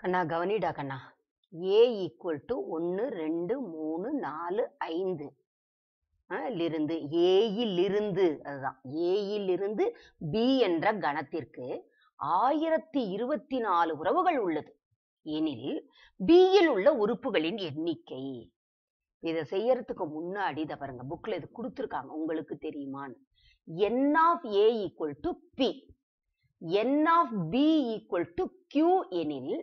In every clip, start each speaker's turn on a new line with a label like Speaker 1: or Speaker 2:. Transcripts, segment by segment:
Speaker 1: Kanna கவனிடா Kanna A equal to ஒன்று ரெண்டு மூணு நாலு ஐந்து லிருந்து ஏயிலிருந்து அதுதான் ஏயிலிருந்து பி என்ற கணத்திற்கு ஆயிரத்தி இருபத்தி நாலு உறவுகள் உள்ளது எனில் பியில் உள்ள உறுப்புகளின் எண்ணிக்கை இதை செய்யறதுக்கு முன்னாடி இதை பாருங்க புக்ல இது கொடுத்துருக்காங்க உங்களுக்கு தெரியுமான்னு n of A equal to B n of B equal to Q எனில்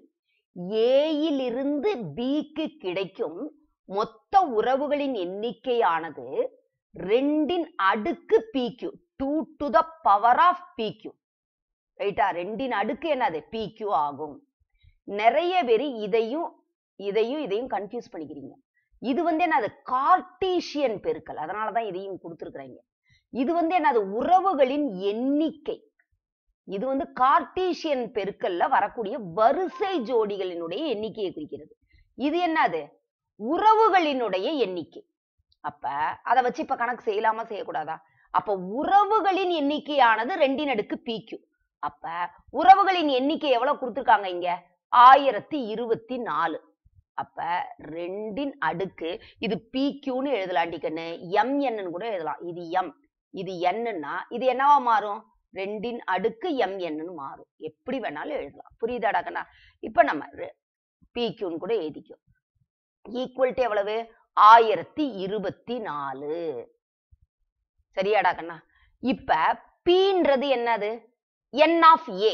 Speaker 1: ஏயிலிருந்து பிக்கு கிடைக்கும் மொத்த உறவுகளின் எண்ணிக்கையானது ரெண்டின் அடுக்கு P Q two to the power of P Q ரைட்டா ரெண்டின் அடுக்கு என்னது பிக்யூ ஆகும் நிறைய பேர் இதையும் இதையும் இதையும் கன்ஃபியூஸ் பண்ணிக்கிறீங்க இது வந்து என்னது கார்டீசியன் பெருக்கல் அதனாலதான் இதையும் கொடுத்துருக்குறாங்க இது வந்து என்னது உறவுகளின் எண்ணிக்கை இது வந்து கார்டீசியன் பெருக்கல்ல வரக்கூடிய வரிசை ஜோடிகளினுடைய எண்ணிக்கையை குறிக்கிறது இது என்னது உறவுகளினுடைய எண்ணிக்கை அப்ப அதை வச்சு இப்ப கணக்கு செய்யலாம செய்யக்கூடாதா அப்ப உறவுகளின் எண்ணிக்கையானது ரெண்டின் அடுக்கு பிக்கு அப்ப உறவுகளின் எண்ணிக்கை எவ்வளவு கொடுத்துருக்காங்க இங்க ஆயிரத்தி இருபத்தி நாலு அப்ப ரெண்டின் அடுக்கு இது பி கியூன்னு டிக்கன்னு எம் என்னன்னு கூட எழுதலாம் இது எம் இது என்னன்னா இது என்னவா மாறும் ரெண்டின் அடுக்கு எம் என்னன்னு மாறும் எப்படி வேணாலும் எழுதலாம் புரியுதாடாக்கண்ணா இப்ப நம்ம பிக்யூன்னு கூட எழுதிக்கும் ஈக்குவல் டு எவ்வளவு ஆயிரத்தி இருபத்தி நாலு சரியாடா கண்ணா இப்ப பீன்றது என்னது என் ஆஃப் ஏ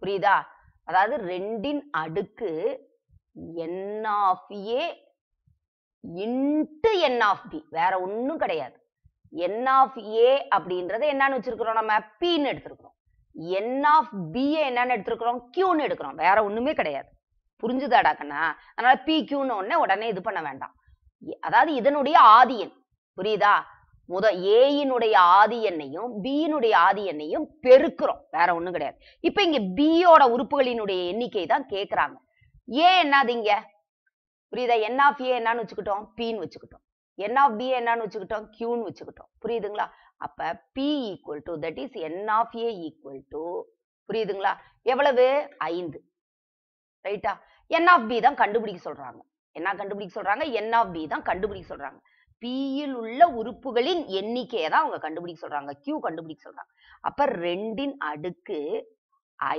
Speaker 1: புரியுதா அதாவது ரெண்டின் அடுக்கு n of A into n of B வேற ஒன்றும் கிடையாது என் ஆஃப் ஏ அப்படின்றது என்னன்னு வச்சிருக்கிறோம் நம்ம பின்னு எடுத்திருக்கிறோம் என் ஆஃப் பிஏ என்னன்னு எடுத்திருக்கிறோம் கியூன்னு எடுக்கிறோம் வேற ஒண்ணுமே கிடையாது புரிஞ்சுதாடா கண்ணா அதனால பி கியூன்னு உடனே உடனே இது பண்ண வேண்டாம் அதாவது இதனுடைய ஆதி எண் புரியுதா முத ஏயினுடைய ஆதி எண்ணையும் பியினுடைய ஆதி எண்ணையும் பெருக்கிறோம் வேற ஒண்ணும் கிடையாது இப்ப இங்க பியோட உறுப்புகளினுடைய எண்ணிக்கை தான் கேக்குறாங்க ஏ என்னது இங்க புரியுதா என் ஆஃப் ஏ என்னன்னு வச்சுக்கிட்டோம் பின்னு வச்சுக்கிட்டோம் என் ஆஃப் பி என்னன்னு வச்சுக்கிட்டோம் கியூன்னு வச்சுக்கிட்டோம் புரியுதுங்களா அப்ப B equal to that is n of A equal to புரியுதுங்களா எவ்வளவு ஐந்து ரைட்டா என் ஆஃப் பி தான் கண்டுபிடிக்க சொல்றாங்க என்ன கண்டுபிடிக்க சொல்றாங்க என் ஆஃப் பி தான் கண்டுபிடிக்க சொல்றாங்க பியில் உள்ள உறுப்புகளின் எண்ணிக்கையை தான் அவங்க கண்டுபிடிக்க சொல்றாங்க கியூ கண்டுபிடிக்க சொல்றாங்க அப்ப ரெண்டின் அடுக்கு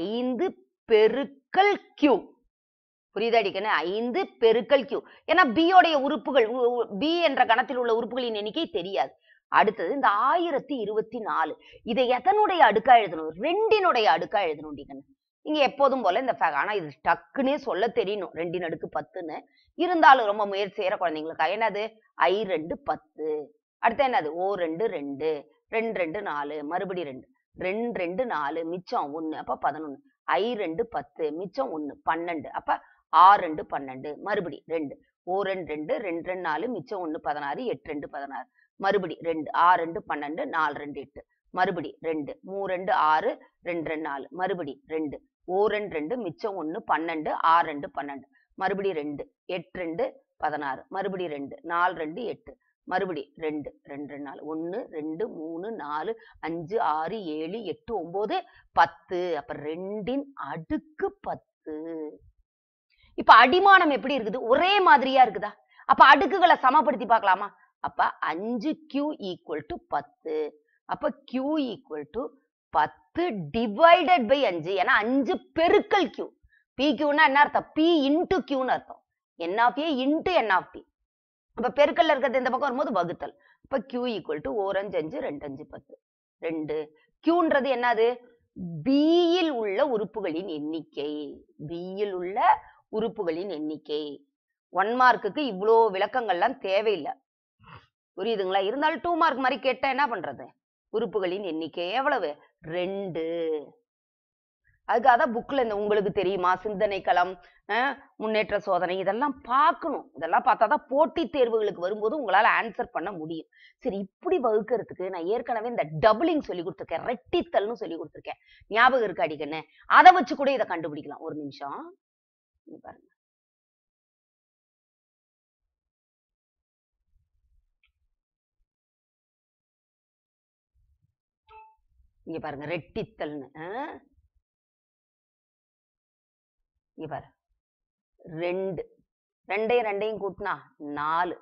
Speaker 1: ஐந்து பெருக்கல் கியூ புரியுதாடி கண்ணு ஐந்து பெருக்கல் கியூ ஏன்னா பியோடைய உறுப்புகள் பி என்ற கணத்தில் உள்ள உறுப்புகளின் எண்ணிக்கை தெரியாது அடுத்தது இந்த ஆயிரத்தி இருபத்தி நாலு இதை எதனுடைய அடுக்கா எழுதணும் ரெண்டினுடைய அடுக்கா எழுதணும் கண்ணு நீங்க எப்போதும் போல இந்த ஆனா இது டக்குன்னே சொல்ல தெரியணும் ரெண்டின் அடுக்கு பத்துன்னு இருந்தாலும் ரொம்ப முயற்சி செய்யற குழந்தைங்களுக்கு என்னது ஐ ரெண்டு பத்து அடுத்து என்னது ஓ ரெண்டு ரெண்டு ரெண்டு ரெண்டு நாலு மறுபடி ரெண்டு ரெண்டு ரெண்டு நாலு மிச்சம் ஒன்று அப்போ பதினொன்று ஐ ரெண்டு பத்து மிச்சம் ஒன்று பன்னெண்டு அப்போ ஆறு ரெண்டு பன்னெண்டு மறுபடி ரெண்டு ஓ ரெண்டு ரெண்டு ரெண்டு ரெண்டு நாலு மிச்சம் ஒன்று பதினாறு எட்டு ரெண்டு பதினாறு மறுபடி ரெண்டு ஆறு ரெண்டு பன்னெண்டு நாலு ரெண்டு எட்டு மறுபடி ரெண்டு மூ ரெண்டு ஆறு ரெண்டு ரெண்டு நாலு மறுபடி ரெண்டு ஓ ரெண்டு ரெண்டு மிச்சம் ஒன்று பன்னெண்டு ஆறு ரெண்டு பன்னெண்டு மறுபடி ரெண்டு எட்டு ரெண்டு பதினாறு மறுபடி ரெண்டு நாலு ரெண்டு எட்டு மறுபடி ரெண்டு ரெண்டு ரெண்டு நாலு ஒன்று ரெண்டு மூணு நாலு அஞ்சு ஆறு ஏழு எட்டு ஒம்பது பத்து அப்போ ரெண்டின் அடுக்கு பத்து இப்ப அடிமானம் எப்படி இருக்குது ஒரே மாதிரியா இருக்குதா அப்ப அடுக்குகளை சமப்படுத்தி பார்க்கலாமா அப்ப அஞ்சு கியூ ஈக்குவல் டு பத்து அப்ப கியூ ஈக்குவல் டு பத்து டிவைடட் பை அஞ்சு ஏன்னா அஞ்சு பெருக்கல் கியூ பி கியூனா என்ன அர்த்தம் பி இன்டு கியூன்னு அர்த்தம் n of A into n of B அப்ப பெருக்கல்ல இருக்கிறது இந்த பக்கம் வரும்போது வகுத்தல் இப்ப கியூ ஈக்குவல் டு ஓரஞ்சு அஞ்சு ரெண்டு அஞ்சு பத்து ரெண்டு கியூன்றது என்னது பியில் உள்ள உறுப்புகளின் எண்ணிக்கை பியில் உள்ள உறுப்புகளின் எண்ணிக்கை ஒன் மார்க்குக்கு இவ்வளோ விளக்கங்கள்லாம் தேவையில்லை புரியுதுங்களா இருந்தாலும் டூ மார்க் மாதிரி கேட்டால் என்ன பண்ணுறது உறுப்புகளின் எண்ணிக்கை எவ்வளவு ரெண்டு அதுக்காக தான் புக்கில் இந்த உங்களுக்கு தெரியுமா சிந்தனை களம் முன்னேற்ற சோதனை இதெல்லாம் பார்க்கணும் இதெல்லாம் பார்த்தா தான் போட்டித் தேர்வுகளுக்கு வரும்போது உங்களால் ஆன்சர் பண்ண முடியும் சரி இப்படி வகுக்கிறதுக்கு நான் ஏற்கனவே இந்த டபுளிங் சொல்லி கொடுத்துருக்கேன் ரெட்டித்தல்னு சொல்லி கொடுத்துருக்கேன் ஞாபகம் இருக்கு அடிக்கண்ணே அதை வச்சு கூட இதை கண்டுபிடிக்கலாம் ஒரு நிமிஷம் பாருங்க இங்க பாருங்க ரெட்டித்தல்னு இங்க பாரு ரெண்டு ரெண்டையும் ரெண்டையும் கூட்டினா நாலு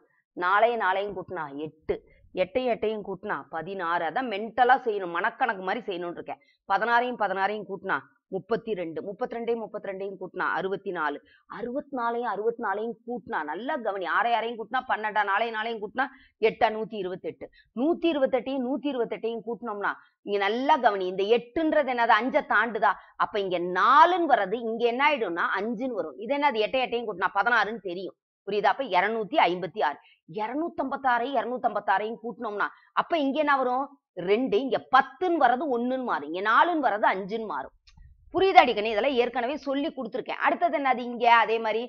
Speaker 1: நாளையும் நாளையும் கூட்டினா எட்டு எட்டையும் எட்டையும் கூட்டினா பதினாறு அதான் மென்டலா செய்யணும் மனக்கணக்கு மாதிரி செய்யணும்னு இருக்கேன் பதினாறையும் பதினாறையும் கூட்டினா முப்பத்தி ரெண்டு முப்பத்தி ரெண்டையும் முப்பத்தி ரெண்டையும் கூட்டினா அறுபத்தி நாலு அறுபத்தி நாலையும் அறுபத்தி நாலையும் கூட்டினா நல்லா கவனி ஆறை ஆறையும் கூட்டினா பன்னெண்டா நாளையும் நாளையும் கூட்டினா எட்டா நூத்தி இருபத்தெட்டு நூத்தி இருபத்தெட்டையும் நூத்தி இருபத்தெட்டையும் கூட்டினோம்னா இங்க நல்லா கவனி இந்த எட்டுன்றது என்னது அஞ்சை தாண்டுதா அப்ப இங்க நாலுன்னு வர்றது இங்க என்ன ஆயிடும்னா அஞ்சுன்னு வரும் இது என்னது எட்டை எட்டையும் கூட்டினா பதினாறுன்னு தெரியும் புரியுதா அப்ப இருநூத்தி ஐம்பத்தி ஆறு இருநூத்தம்பத்தாறையும் இருநூத்தம்பத்தாறையும் கூட்டினோம்னா அப்ப இங்க என்ன வரும் ரெண்டு இங்க பத்துன்னு வர்றது ஒண்ணுன்னு மாறும் இங்க நாலுன்னு வர்றது அஞ்சுன்னு மாறும் புரியுதாடி கண்ணு இதெல்லாம் ஏற்கனவே சொல்லி கொடுத்துருக்கேன் அடுத்தது என்னது இங்க அதே மாதிரி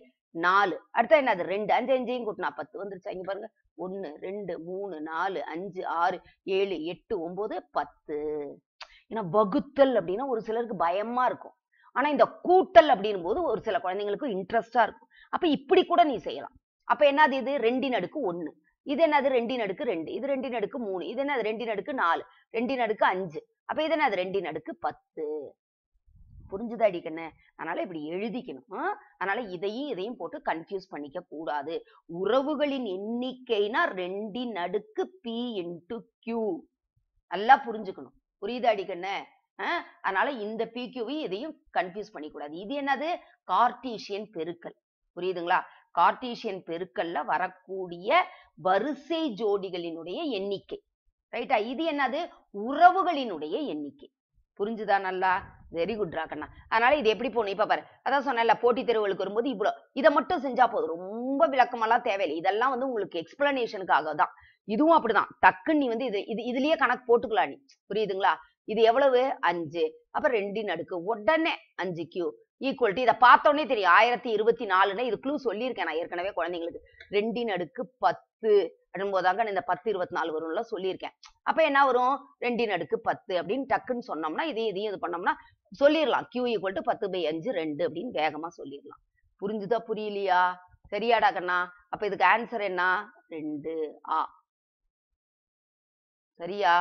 Speaker 1: நாலு அடுத்தது என்னது ரெண்டு அஞ்சு அஞ்சையும் கூட்டணும் பத்து வந்துருச்சு இங்க பாருங்க ஒன்னு ரெண்டு மூணு நாலு அஞ்சு ஆறு ஏழு எட்டு ஒன்பது பத்து ஏன்னா வகுத்தல் அப்படின்னா ஒரு சிலருக்கு பயமா இருக்கும் ஆனா இந்த கூட்டல் அப்படின் போது ஒரு சில குழந்தைங்களுக்கு இன்ட்ரெஸ்டா இருக்கும் அப்ப இப்படி கூட நீ செய்யலாம் அப்ப என்னது இது ரெண்டின் அடுக்கு ஒன்னு இது என்னது ரெண்டின் அடுக்கு ரெண்டு இது ரெண்டின் அடுக்கு மூணு இது என்னது ரெண்டின் அடுக்கு நாலு ரெண்டின் அடுக்கு அஞ்சு அப்ப இது என்னது ரெண்டின் அடுக்கு பத்து புரிஞ்சுதா அடிக்கணும் அதனால இப்படி எழுதிக்கணும் அதனால இதையும் இதையும் போட்டு கன்ஃபியூஸ் பண்ணிக்க கூடாது உறவுகளின் எண்ணிக்கைனா ரெண்டின் அடுக்கு பி இன்டு கியூ நல்லா புரிஞ்சுக்கணும் புரியுதா அடிக்கண்ணு அதனால இந்த பி பிக்யூவையும் இதையும் கன்ஃபியூஸ் பண்ணிக்கூடாது இது என்னது கார்டீசியன் பெருக்கல் புரியுதுங்களா கார்டீசியன் பெருக்கல்ல வரக்கூடிய வரிசை ஜோடிகளினுடைய எண்ணிக்கை ரைட்டா இது என்னது உறவுகளினுடைய எண்ணிக்கை புரிஞ்சுதா நல்லா வெரி குட் ரா கண்ணா அதனால இது எப்படி போகணும் இப்போ பாரு அதான் சொன்னேன்ல போட்டி தேர்வுகளுக்கு வரும்போது இவ்வளோ இதை மட்டும் செஞ்சா போதும் ரொம்ப விளக்கமெல்லாம் தேவையில்லை இதெல்லாம் வந்து உங்களுக்கு எக்ஸ்பிளனேஷனுக்காக தான் இதுவும் அப்படிதான் டக்குன்னு நீ வந்து இது இது இதுலயே கணக்கு போட்டுக்கலாம் நீ புரியுதுங்களா இது எவ்வளவு அஞ்சு அப்புறம் ரெண்டின் அடுக்கு உடனே அஞ்சு கியூ ஈக்குவல்ட்டி இதை பார்த்தோன்னே தெரியும் ஆயிரத்தி இருபத்தி நாலுன்னு இது க்ளூ சொல்லியிருக்கேன் நான் ஏற்கனவே குழந்தைங்களுக்கு ரெண்டின் அடுக்கு பத்து அப்படின்போதாக இந்த பத்து இருபத்தி நாலு வரும்ல சொல்லியிருக்கேன் அப்ப என்ன வரும் ரெண்டின் அடுக்கு பத்து அப்படின்னு டக்குன்னு சொன்னோம்னா இதையும் இதையும் இது பண்ணோம்னா சொல்லிடலாம் கியூ ஈக்குவல் டு பத்து பை அஞ்சு ரெண்டு அப்படின்னு வேகமா சொல்லிடலாம் புரிஞ்சுதா புரியலையா சரியாடா கண்ணா அப்ப இதுக்கு ஆன்சர் என்ன ரெண்டு ஆ சரியா